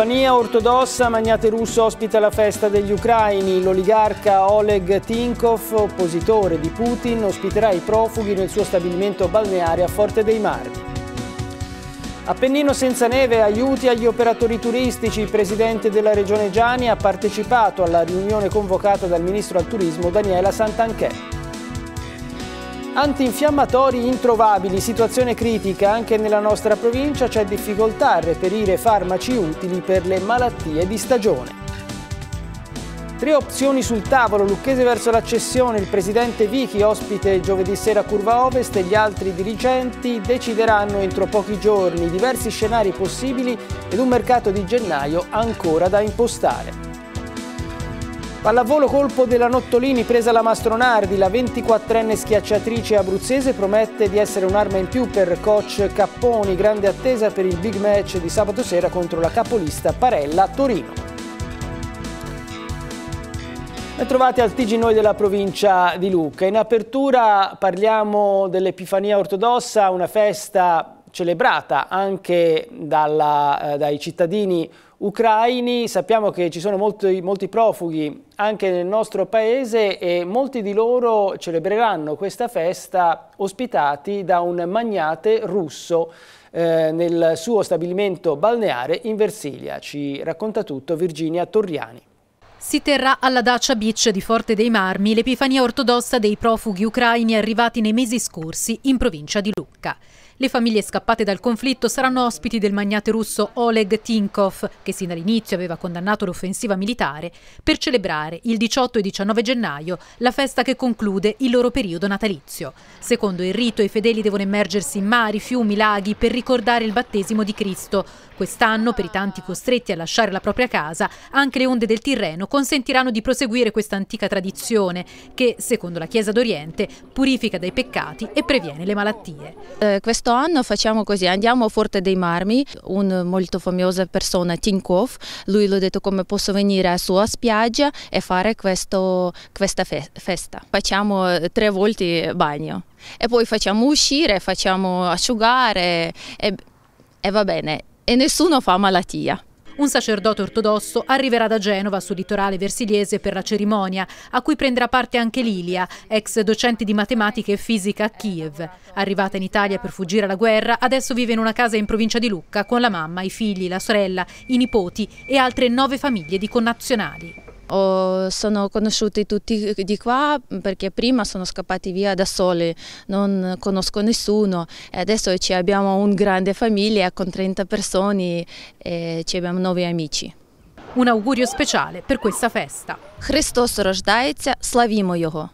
Epifania ortodossa, Magnate Russo ospita la festa degli ucraini. L'oligarca Oleg Tinkov, oppositore di Putin, ospiterà i profughi nel suo stabilimento balneare a Forte dei Mari. Appennino senza neve, aiuti agli operatori turistici. Il presidente della regione Gianni ha partecipato alla riunione convocata dal ministro al turismo Daniela Santanchè. Antinfiammatori introvabili, situazione critica, anche nella nostra provincia c'è difficoltà a reperire farmaci utili per le malattie di stagione. Tre opzioni sul tavolo, Lucchese verso l'accessione, il presidente Vichi, ospite giovedì sera a Curva Ovest e gli altri dirigenti decideranno entro pochi giorni diversi scenari possibili ed un mercato di gennaio ancora da impostare. Pallavolo colpo della Nottolini presa la Mastronardi, la 24enne schiacciatrice abruzzese promette di essere un'arma in più per coach Capponi, grande attesa per il big match di sabato sera contro la capolista Parella Torino. Ben trovati al TG Noi della provincia di Lucca. In apertura parliamo dell'Epifania ortodossa, una festa celebrata anche dalla, eh, dai cittadini ucraini, sappiamo che ci sono molti, molti, profughi anche nel nostro paese e molti di loro celebreranno questa festa ospitati da un magnate russo eh, nel suo stabilimento balneare in Versilia. Ci racconta tutto Virginia Torriani. Si terrà alla Dacia Beach di Forte dei Marmi l'epifania ortodossa dei profughi ucraini arrivati nei mesi scorsi in provincia di Lucca. Le famiglie scappate dal conflitto saranno ospiti del magnate russo Oleg Tinkov, che sin dall'inizio aveva condannato l'offensiva militare, per celebrare il 18 e 19 gennaio la festa che conclude il loro periodo natalizio. Secondo il rito i fedeli devono immergersi in mari, fiumi, laghi per ricordare il battesimo di Cristo. Quest'anno, per i tanti costretti a lasciare la propria casa, anche le onde del Tirreno consentiranno di proseguire questa antica tradizione che, secondo la Chiesa d'Oriente, purifica dai peccati e previene le malattie. Eh, questo questo anno facciamo così, andiamo a Forte dei Marmi, un molto famosa persona, Tinkoff, lui l'ha detto come posso venire a sua spiaggia e fare questo, questa festa. Facciamo eh, tre volte bagno e poi facciamo uscire, facciamo asciugare e, e va bene e nessuno fa malattia. Un sacerdote ortodosso arriverà da Genova sul litorale versiliese per la cerimonia, a cui prenderà parte anche Lilia, ex docente di matematica e fisica a Kiev. Arrivata in Italia per fuggire alla guerra, adesso vive in una casa in provincia di Lucca con la mamma, i figli, la sorella, i nipoti e altre nove famiglie di connazionali. Ho, sono conosciuti tutti di qua perché prima sono scappati via da soli, non conosco nessuno e adesso ci abbiamo una grande famiglia con 30 persone e ci abbiamo nuovi amici. Un augurio speciale per questa festa. Христос рождається, славімо Його.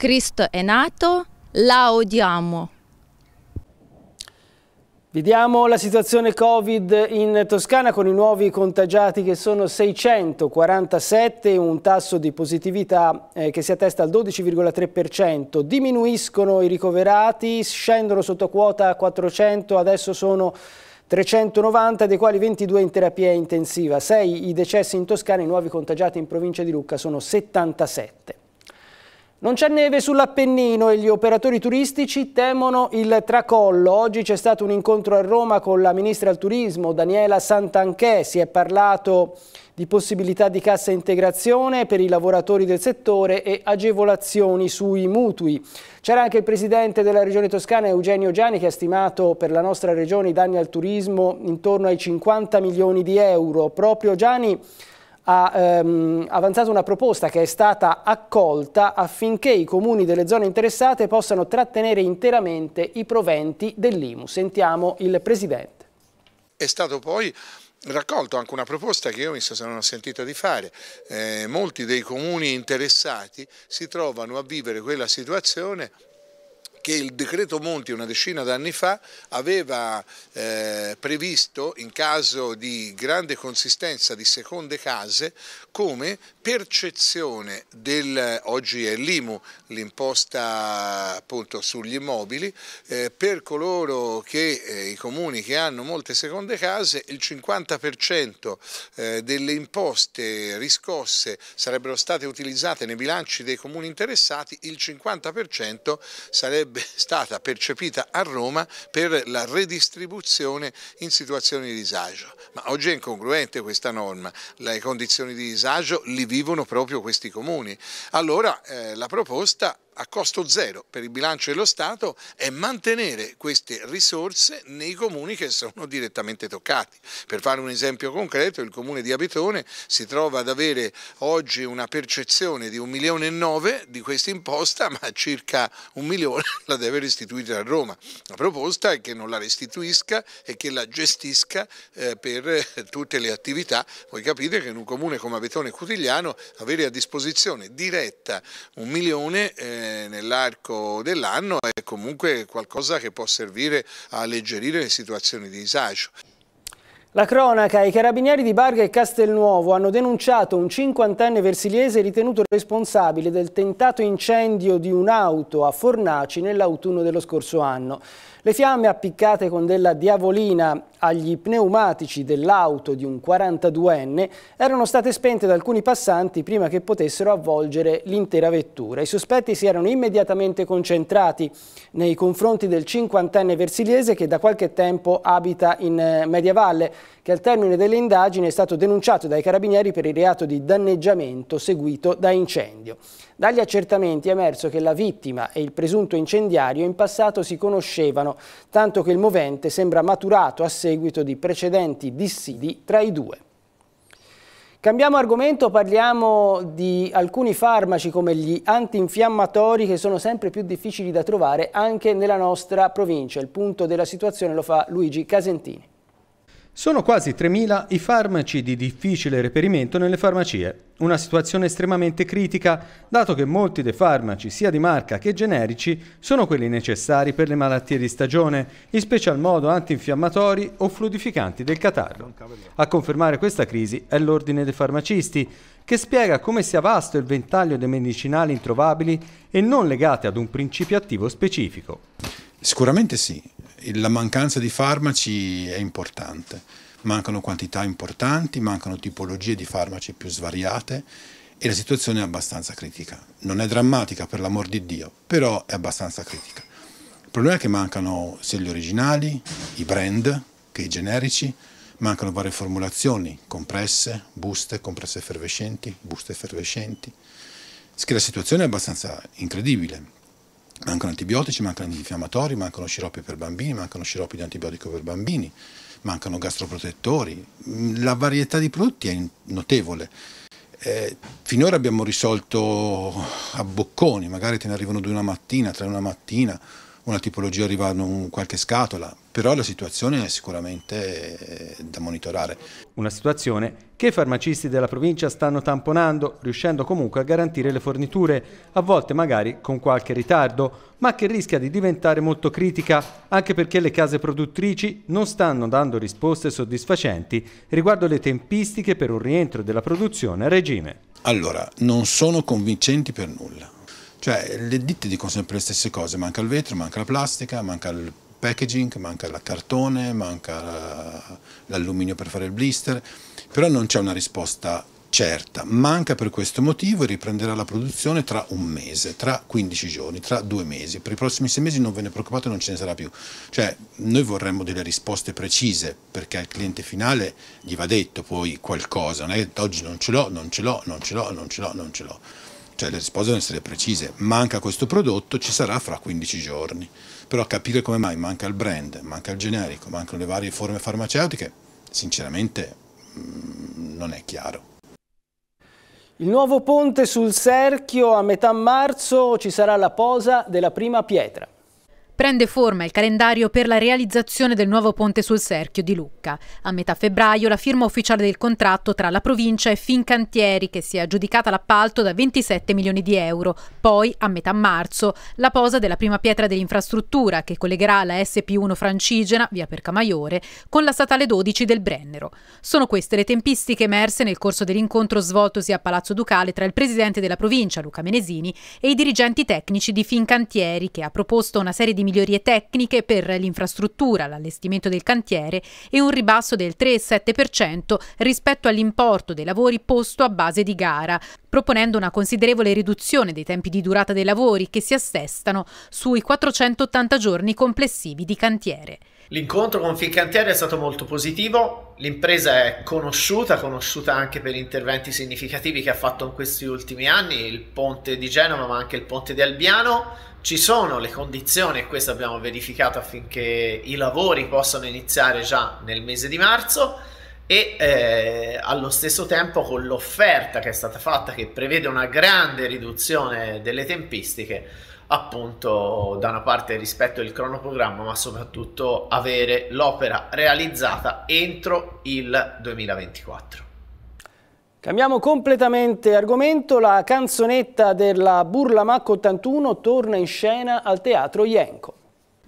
Cristo è nato, la odiamo. Vediamo la situazione Covid in Toscana con i nuovi contagiati che sono 647, un tasso di positività eh, che si attesta al 12,3%. Diminuiscono i ricoverati, scendono sotto quota a 400, adesso sono 390, dei quali 22 in terapia intensiva. 6 i decessi in Toscana, i nuovi contagiati in provincia di Lucca sono 77. Non c'è neve sull'Appennino e gli operatori turistici temono il tracollo. Oggi c'è stato un incontro a Roma con la ministra del turismo Daniela Santanchè. Si è parlato di possibilità di cassa integrazione per i lavoratori del settore e agevolazioni sui mutui. C'era anche il presidente della regione toscana Eugenio Gianni che ha stimato per la nostra regione i danni al turismo intorno ai 50 milioni di euro. Proprio Gianni ha ehm, avanzato una proposta che è stata accolta affinché i comuni delle zone interessate possano trattenere interamente i proventi dell'IMU. Sentiamo il Presidente. È stato poi raccolto anche una proposta che io mi sono sentito di fare. Eh, molti dei comuni interessati si trovano a vivere quella situazione che il decreto Monti una decina d'anni fa aveva eh, previsto in caso di grande consistenza di seconde case come percezione del, oggi è l'IMU, l'imposta appunto sugli immobili, eh, per coloro che eh, i comuni che hanno molte seconde case il 50% eh, delle imposte riscosse sarebbero state utilizzate nei bilanci dei comuni interessati, il 50% sarebbe sarebbe stata percepita a Roma per la redistribuzione in situazioni di disagio. Ma oggi è incongruente questa norma, le condizioni di disagio li vivono proprio questi comuni. Allora eh, la proposta a costo zero per il bilancio dello Stato è mantenere queste risorse nei comuni che sono direttamente toccati. Per fare un esempio concreto, il comune di Abetone si trova ad avere oggi una percezione di 1 milione e 9 di questa imposta, ma circa un milione la deve restituire a Roma. La proposta è che non la restituisca e che la gestisca eh, per eh, tutte le attività. Voi capite che in un comune come Abetone Cutigliano avere a disposizione diretta un milione eh, eh, nell'arco dell'anno è comunque qualcosa che può servire a alleggerire le situazioni di disagio. La cronaca, i carabinieri di Barga e Castelnuovo hanno denunciato un cinquantenne versiliese ritenuto responsabile del tentato incendio di un'auto a Fornaci nell'autunno dello scorso anno. Le fiamme appiccate con della diavolina agli pneumatici dell'auto di un 42enne erano state spente da alcuni passanti prima che potessero avvolgere l'intera vettura. I sospetti si erano immediatamente concentrati nei confronti del 50enne versiliese che da qualche tempo abita in eh, Mediavalle che al termine delle indagini è stato denunciato dai carabinieri per il reato di danneggiamento seguito da incendio. Dagli accertamenti è emerso che la vittima e il presunto incendiario in passato si conoscevano, tanto che il movente sembra maturato a seguito di precedenti dissidi tra i due. Cambiamo argomento, parliamo di alcuni farmaci come gli antinfiammatori che sono sempre più difficili da trovare anche nella nostra provincia. Il punto della situazione lo fa Luigi Casentini. Sono quasi 3.000 i farmaci di difficile reperimento nelle farmacie, una situazione estremamente critica dato che molti dei farmaci, sia di marca che generici, sono quelli necessari per le malattie di stagione, in special modo antinfiammatori o fluidificanti del catarro. A confermare questa crisi è l'Ordine dei farmacisti, che spiega come sia vasto il ventaglio dei medicinali introvabili e non legati ad un principio attivo specifico. Sicuramente sì, la mancanza di farmaci è importante, mancano quantità importanti, mancano tipologie di farmaci più svariate e la situazione è abbastanza critica. Non è drammatica per l'amor di Dio, però è abbastanza critica. Il problema è che mancano sia gli originali, i brand, che i generici, mancano varie formulazioni, compresse, buste, compresse effervescenti, buste effervescenti. la situazione è abbastanza incredibile. Mancano antibiotici, mancano antinfiammatori, mancano sciroppi per bambini, mancano sciroppi di antibiotico per bambini, mancano gastroprotettori. La varietà di prodotti è notevole. Eh, finora abbiamo risolto a bocconi, magari te ne arrivano due una mattina, tre una mattina, una tipologia arriva in qualche scatola, però la situazione è sicuramente eh, da monitorare. Una situazione che i farmacisti della provincia stanno tamponando, riuscendo comunque a garantire le forniture, a volte magari con qualche ritardo, ma che rischia di diventare molto critica, anche perché le case produttrici non stanno dando risposte soddisfacenti riguardo le tempistiche per un rientro della produzione a regime. Allora, non sono convincenti per nulla cioè le ditte dicono sempre le stesse cose, manca il vetro, manca la plastica, manca il packaging, manca il cartone, manca eh, l'alluminio per fare il blister, però non c'è una risposta certa, manca per questo motivo e riprenderà la produzione tra un mese, tra 15 giorni, tra due mesi. Per i prossimi sei mesi non ve ne preoccupate, non ce ne sarà più. Cioè, noi vorremmo delle risposte precise, perché al cliente finale gli va detto poi qualcosa, non è che oggi non ce l'ho, non ce l'ho, non ce l'ho, non ce l'ho, non ce l'ho cioè le risposte devono essere precise, manca questo prodotto, ci sarà fra 15 giorni, però capire come mai manca il brand, manca il generico, mancano le varie forme farmaceutiche, sinceramente mm, non è chiaro. Il nuovo ponte sul Serchio a metà marzo ci sarà la posa della prima pietra. Prende forma il calendario per la realizzazione del nuovo ponte sul Serchio di Lucca. A metà febbraio la firma ufficiale del contratto tra la provincia e Fincantieri che si è aggiudicata l'appalto da 27 milioni di euro. Poi, a metà marzo, la posa della prima pietra dell'infrastruttura che collegherà la SP1 francigena, via Percamaiore, con la statale 12 del Brennero. Sono queste le tempistiche emerse nel corso dell'incontro svoltosi a Palazzo Ducale tra il presidente della provincia, Luca Menesini, e i dirigenti tecnici di Fincantieri che ha proposto una serie di migliorie tecniche per l'infrastruttura, l'allestimento del cantiere e un ribasso del 3,7% rispetto all'importo dei lavori posto a base di gara, proponendo una considerevole riduzione dei tempi di durata dei lavori che si assestano sui 480 giorni complessivi di cantiere. L'incontro con Fincantiere è stato molto positivo, l'impresa è conosciuta, conosciuta anche per interventi significativi che ha fatto in questi ultimi anni, il ponte di Genova ma anche il ponte di Albiano, ci sono le condizioni, e questo abbiamo verificato affinché i lavori possano iniziare già nel mese di marzo e eh, allo stesso tempo con l'offerta che è stata fatta che prevede una grande riduzione delle tempistiche appunto da una parte rispetto al cronoprogramma ma soprattutto avere l'opera realizzata entro il 2024. Cambiamo completamente argomento, la canzonetta della Burla Burlamac 81 torna in scena al Teatro Ienco.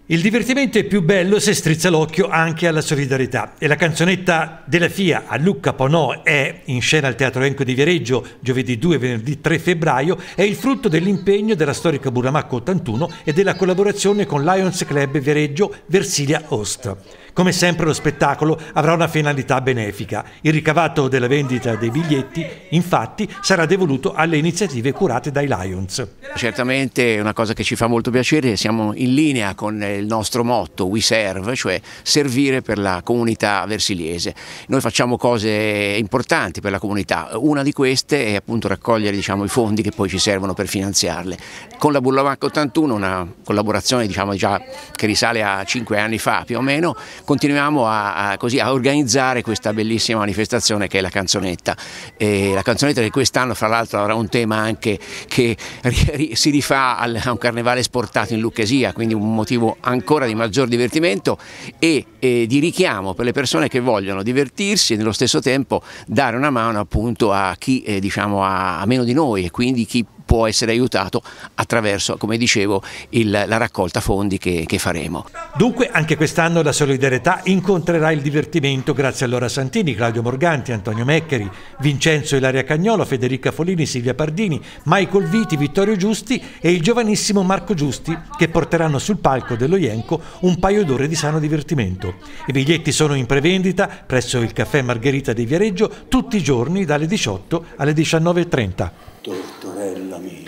Il divertimento è più bello se strizza l'occhio anche alla solidarietà e la canzonetta della FIA a Lucca Ponò è in scena al Teatro Enco di Viareggio giovedì 2 e venerdì 3 febbraio è il frutto dell'impegno della storica Buramacco 81 e della collaborazione con Lions Club Viareggio Versilia Ostra. Come sempre lo spettacolo avrà una finalità benefica. Il ricavato della vendita dei biglietti, infatti, sarà devoluto alle iniziative curate dai Lions. Certamente è una cosa che ci fa molto piacere, siamo in linea con eh, il nostro motto We Serve, cioè servire per la comunità versiliese. Noi facciamo cose importanti per la comunità, una di queste è appunto raccogliere diciamo, i fondi che poi ci servono per finanziarle. Con la Burlamac 81, una collaborazione diciamo, che risale a cinque anni fa più o meno, continuiamo a, a, così, a organizzare questa bellissima manifestazione che è la canzonetta. E la canzonetta che quest'anno fra l'altro avrà un tema anche che si rifà al, a un carnevale sportato in Lucchesia, quindi un motivo ancora di maggior divertimento e, e di richiamo per le persone che vogliono divertirsi e nello stesso tempo dare una mano appunto a chi eh, diciamo a, meno di noi e quindi chi può essere aiutato attraverso, come dicevo, il, la raccolta fondi che, che faremo. Dunque anche quest'anno la solidarietà incontrerà il divertimento grazie a Laura Santini, Claudio Morganti, Antonio Meccheri, Vincenzo Ilaria Cagnolo, Federica Folini, Silvia Pardini, Michael Viti, Vittorio Giusti e il giovanissimo Marco Giusti che porteranno sul palco dello Ienco un paio d'ore di sano divertimento. I biglietti sono in prevendita presso il Caffè Margherita di Viareggio tutti i giorni dalle 18 alle 19.30. Tortorella mia.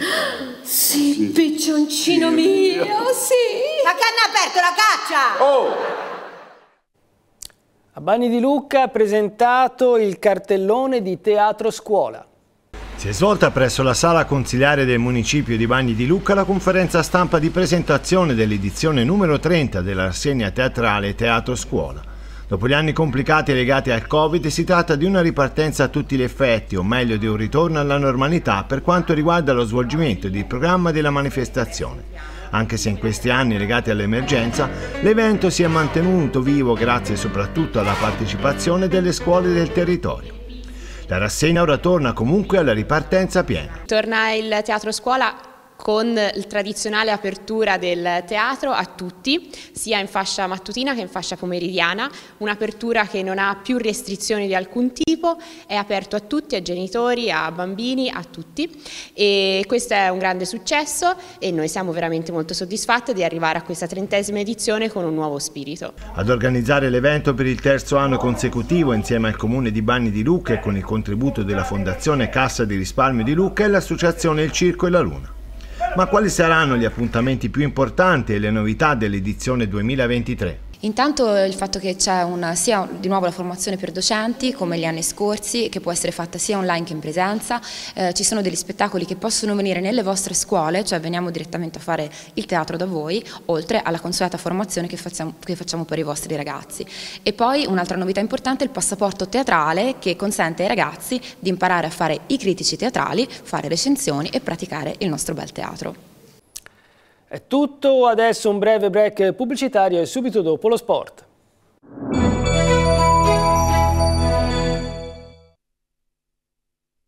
Sì, sì. piccioncino sì, mio, mio, sì. La canna hanno aperto la caccia? Oh! A Bani di Lucca ha presentato il cartellone di Teatro Scuola. Si è svolta presso la sala consiliare del municipio di Bagni di Lucca la conferenza stampa di presentazione dell'edizione numero 30 della rassegna teatrale Teatro Scuola. Dopo gli anni complicati legati al Covid si tratta di una ripartenza a tutti gli effetti, o meglio di un ritorno alla normalità per quanto riguarda lo svolgimento del programma della manifestazione. Anche se in questi anni legati all'emergenza, l'evento si è mantenuto vivo grazie soprattutto alla partecipazione delle scuole del territorio. La rassegna ora torna comunque alla ripartenza piena. Torna il teatro scuola con il tradizionale apertura del teatro a tutti, sia in fascia mattutina che in fascia pomeridiana, un'apertura che non ha più restrizioni di alcun tipo, è aperto a tutti, a genitori, a bambini, a tutti e questo è un grande successo e noi siamo veramente molto soddisfatti di arrivare a questa trentesima edizione con un nuovo spirito. Ad organizzare l'evento per il terzo anno consecutivo insieme al Comune di Bagni di Lucca e con il contributo della Fondazione Cassa di Risparmio di Lucca e l'Associazione Il Circo e la Luna. Ma quali saranno gli appuntamenti più importanti e le novità dell'edizione 2023? Intanto il fatto che c'è sia di nuovo la formazione per docenti come gli anni scorsi che può essere fatta sia online che in presenza, eh, ci sono degli spettacoli che possono venire nelle vostre scuole, cioè veniamo direttamente a fare il teatro da voi, oltre alla consueta formazione che facciamo, che facciamo per i vostri ragazzi. E poi un'altra novità importante è il passaporto teatrale che consente ai ragazzi di imparare a fare i critici teatrali, fare recensioni e praticare il nostro bel teatro. È tutto, adesso un breve break pubblicitario e subito dopo lo sport.